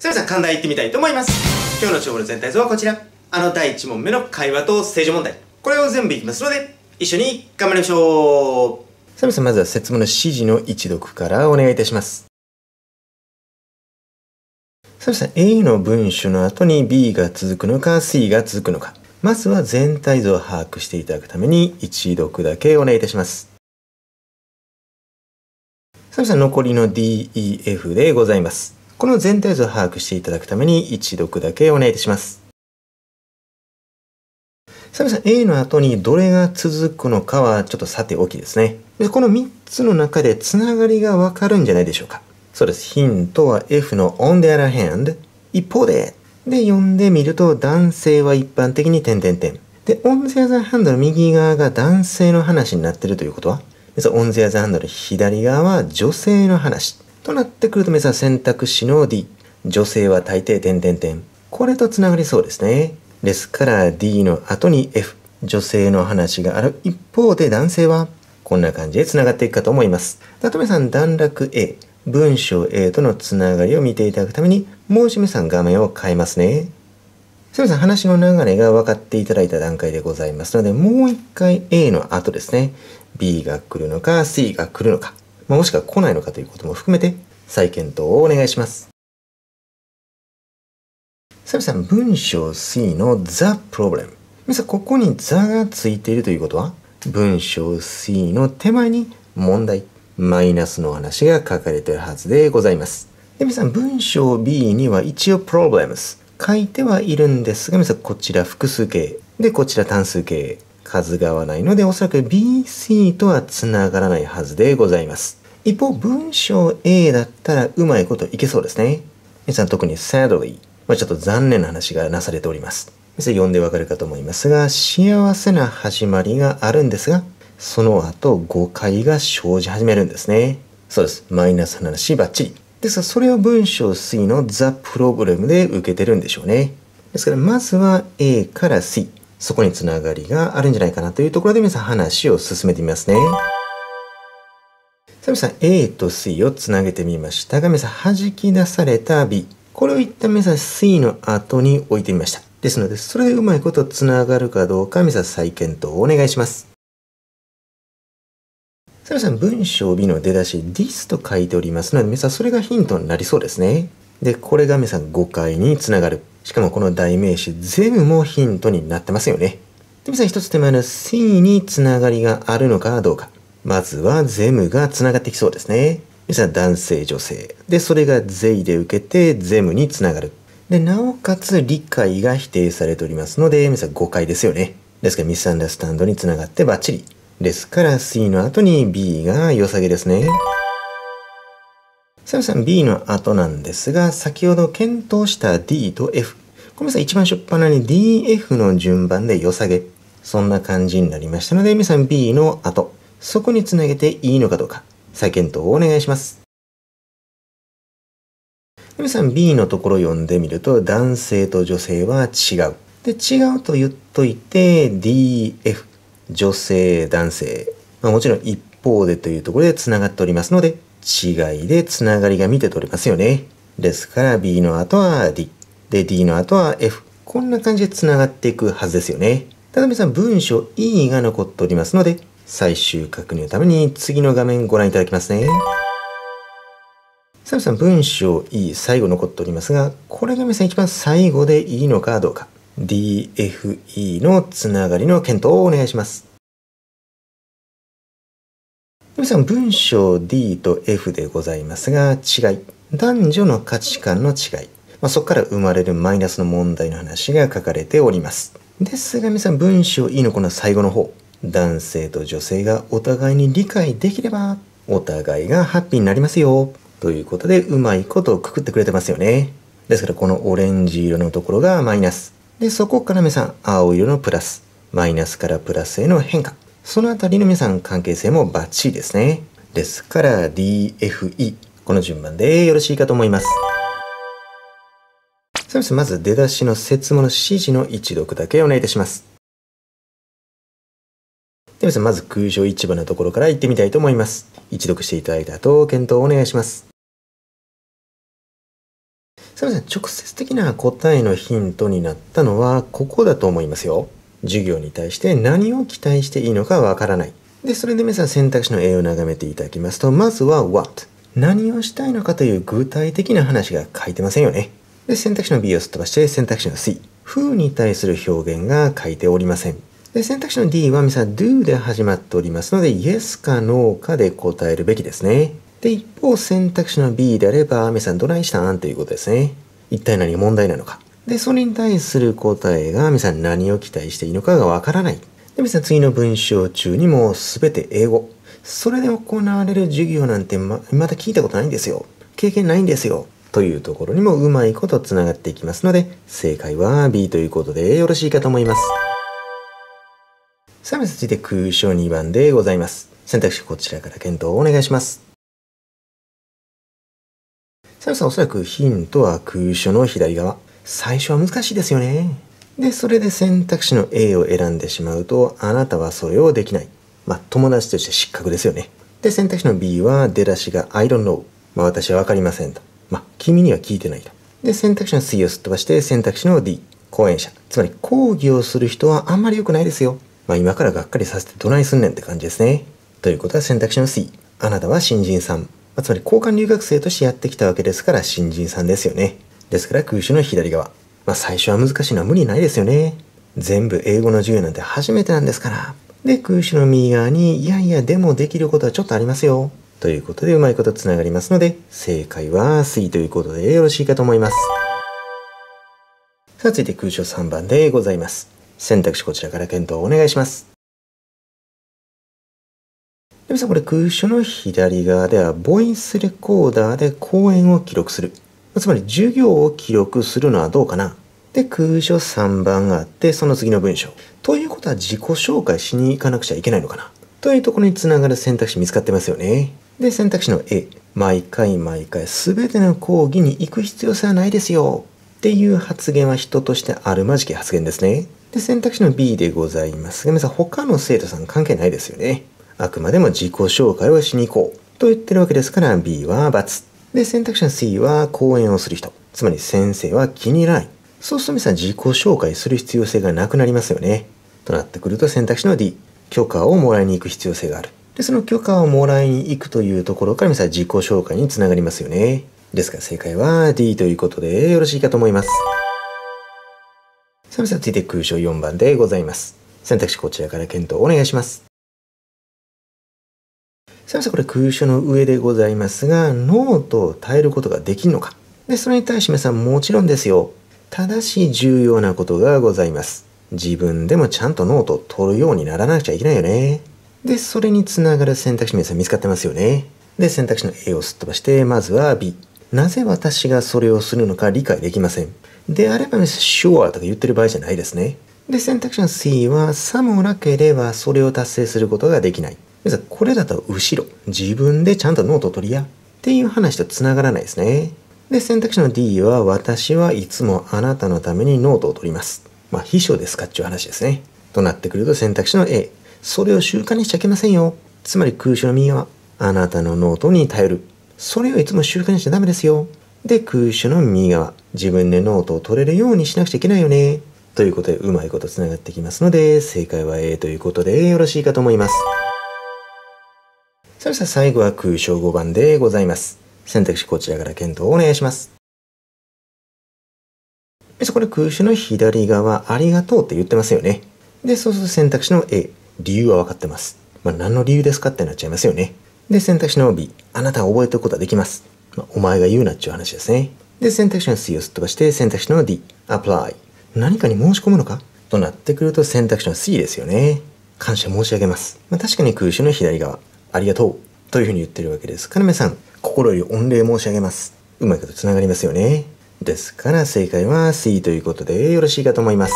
それでは寛大行ってみたいと思います今日の長文の全体像はこちらあの第1問目の会話と正常問題これを全部いきますので一緒に頑張りましょうサムさんまずは説問の指示の一読からお願いいたしますサムさん A の文書の後に B が続くのか C が続くのかまずは全体像を把握していただくために一読だけお願いいたしますサムさん残りの DEF でございますこの全体図を把握していただくために一読だけお願いいたします。さあ皆さん A の後にどれが続くのかはちょっとさておきですね。この3つの中でつながりがわかるんじゃないでしょうか。そうです。ヒントは F の on the other hand 一方でで読んでみると男性は一般的に点点点。で、on the other hand の右側が男性の話になってるということは、実は on the other hand の左側は女性の話。となってくると皆さん選択肢の D。女性は大抵点点点。これと繋がりそうですね。ですから D の後に F。女性の話がある一方で男性はこんな感じで繋がっていくかと思います。だと皆さん段落 A。文章 A とのつながりを見ていただくために、もう一目さん画面を変えますね。すみません、話の流れが分かっていただいた段階でございますので、もう一回 A の後ですね。B が来るのか、C が来るのか。まもしくは来ないのかということも含めて再検討をお願いします。サみさん、文章 C の The Problem。皆さん、ここに The がついているということは、文章 C の手前に問題、マイナスの話が書かれているはずでございます。で、皆さん、文章 B には一応 Problems 書いてはいるんですが、皆さん、こちら複数形。で、こちら単数形。数が合わないので、おそらく BC とは繋がらないはずでございます。一方、文章 A だったらうまいこといけそうですね。皆さん特に sadly、まあ、ちょっと残念な話がなされております。皆さん読んでわかるかと思いますが、幸せな始まりがあるんですが、その後誤解が生じ始めるんですね。そうです。マイナス話ばっちり。ですから、それを文章 C の The Problem で受けてるんでしょうね。ですから、まずは A から C。そこにつながりがあるんじゃないかなというところで皆さん話を進めてみますね。さん A と C をつなげてみましたが皆さん弾き出された B これを一旦皆さん水の後に置いてみましたですのでそれでうまいことつながるかどうか皆さん再検討をお願いしますさ皆さん文章 B の出だし this と書いておりますので皆さんそれがヒントになりそうですねでこれが皆さん誤解につながるしかもこの代名詞全部もヒントになってますよねで皆さん一つ手前の C につながりがあるのかどうかまずはゼムがつながってきそうですね。皆さん男性、女性。で、それが税で受けてゼムにつながる。で、なおかつ理解が否定されておりますので、皆さん誤解ですよね。ですからミスアンダースタンドにつながってバッチリ。ですから C の後に B が良さげですね。さあさん B の後なんですが、先ほど検討した D と F。ごめんなさい、一番初っ端に DF の順番で良さげ。そんな感じになりましたので、皆さん B の後。そこにつなげていいのかどうか、再検討をお願いします。皆さん B のところ読んでみると、男性と女性は違う。で、違うと言っといて、DF、女性、男性。まあ、もちろん一方でというところで繋がっておりますので、違いで繋がりが見て取れますよね。ですから B の後は D。で、D の後は F。こんな感じで繋がっていくはずですよね。ただ皆さん文章 E が残っておりますので、最終確認のために次の画面ご覧いただきますね。サムさん、文章 E 最後残っておりますが、これが皆さん一番最後でいいのかどうか。DFE のつながりの検討をお願いします。皆さん、文章 D と F でございますが、違い。男女の価値観の違い。まあ、そこから生まれるマイナスの問題の話が書かれております。ですが、皆さん、文章 E のこの最後の方。男性と女性がお互いに理解できればお互いがハッピーになりますよということでうまいことをくくってくれてますよねですからこのオレンジ色のところがマイナスでそこから皆さん青色のプラスマイナスからプラスへの変化そのあたりの皆さん関係性もバッチリですねですから DFE この順番でよろしいかと思いますまず出だしの説明の指示の一読だけお願いいたしますではまず空場市場のところから行ってみたいと思います。一読していただいた後、検討をお願いします。すみません、直接的な答えのヒントになったのは、ここだと思いますよ。授業に対して何を期待していいのかわからない。で、それで皆さん選択肢の A を眺めていただきますと、まずは What。何をしたいのかという具体的な話が書いてませんよね。で、選択肢の B をすっ飛ばして、選択肢の C。風に対する表現が書いておりません。で選択肢の D はミサ do で始まっておりますので yes か no かで答えるべきですね。で、一方選択肢の B であれば、ミサさんどないしたんということですね。一体何が問題なのか。で、それに対する答えが、ミサさん何を期待していいのかがわからない。で、ミサさん次の文章中にもすべて英語。それで行われる授業なんてま、まだ聞いたことないんですよ。経験ないんですよ。というところにもうまいことつながっていきますので、正解は B ということでよろしいかと思います。サースいて空章2番でございます。選択肢こちらから検討をお願いします。ムさんおそらくヒントは空所の左側。最初は難しいですよね。で、それで選択肢の A を選んでしまうと、あなたはそれをできない。まあ、友達として失格ですよね。で、選択肢の B は出だしが I don't know。まあ、私はわかりませんと。まあ、君には聞いてないと。で、選択肢の C をすっ飛ばして、選択肢の D。講演者。つまり、講義をする人はあんまり良くないですよ。まあ、今からがっかりさせてどないすんねんって感じですね。ということは選択肢の C。あなたは新人さん。まあ、つまり交換留学生としてやってきたわけですから新人さんですよね。ですから空襲の左側。まあ、最初は難しいのは無理ないですよね。全部英語の授業なんて初めてなんですから。で、空襲の右側に、いやいや、でもできることはちょっとありますよ。ということで、うまいこと繋がりますので、正解は C ということでよろしいかと思います。さあ、続いて空襲3番でございます。選択肢こちらから検討お願いします。皆さんこれ空所の左側ではボイスレコーダーで講演を記録する。つまり授業を記録するのはどうかなで、空所3番があって、その次の文章。ということは自己紹介しに行かなくちゃいけないのかなというところにつながる選択肢見つかってますよね。で、選択肢の A。毎回毎回全ての講義に行く必要性はないですよ。っていう発言は人としてあるまじき発言ですね。で、選択肢の B でございますが、皆さん他の生徒さん関係ないですよね。あくまでも自己紹介をしに行こうと言ってるわけですから B は×。で、選択肢の C は講演をする人。つまり先生は気に入らない。そうすると皆さん自己紹介する必要性がなくなりますよね。となってくると選択肢の D。許可をもらいに行く必要性がある。で、その許可をもらいに行くというところから皆さん自己紹介につながりますよね。ですから正解は D ということでよろしいかと思います。サムサついて空所4番でございます。選択肢こちらから検討お願いします。サムん。これ空所の上でございますが、ノトと耐えることができるのか。で、それに対して皆さんもちろんですよ。ただし重要なことがございます。自分でもちゃんとノートを取るようにならなくちゃいけないよね。で、それにつながる選択肢皆さん見つかってますよね。で、選択肢の A をすっ飛ばして、まずは B。なぜ私がそれをするのか理解できません。であればね、u r e とか言ってる場合じゃないですね。で、選択肢の C は、さもなければそれを達成することができない。これだと後ろ、自分でちゃんとノートを取りや、っていう話と繋がらないですね。で、選択肢の D は、私はいつもあなたのためにノートを取ります。まあ、秘書ですかっていう話ですね。となってくると選択肢の A、それを習慣にしちゃいけませんよ。つまり空襲の右は、あなたのノートに頼る。それをいつも習慣にしちゃダメですよ。で、空手の右側、自分でノートを取れるようにしなくちゃいけないよね。ということで、うまいこと繋がってきますので、正解は A ということで、よろしいかと思います。それでは最後は空章5番でございます。選択肢こちらから検討をお願いします。そこで空手の左側、ありがとうって言ってますよね。で、そうすると選択肢の A、理由は分かってます。まあ、何の理由ですかってなっちゃいますよね。で、選択肢の B、あなたは覚えておくことはできます。まあ、お前が言うなっちゅう話ですね。で、選択肢の C をすっ飛ばして、選択肢の D、apply。何かに申し込むのかとなってくると選択肢の C ですよね。感謝申し上げます。まあ、確かに空襲の左側、ありがとう。というふうに言ってるわけです。金目さん、心より御礼申し上げます。うまいこと繋がりますよね。ですから正解は C ということでよろしいかと思います。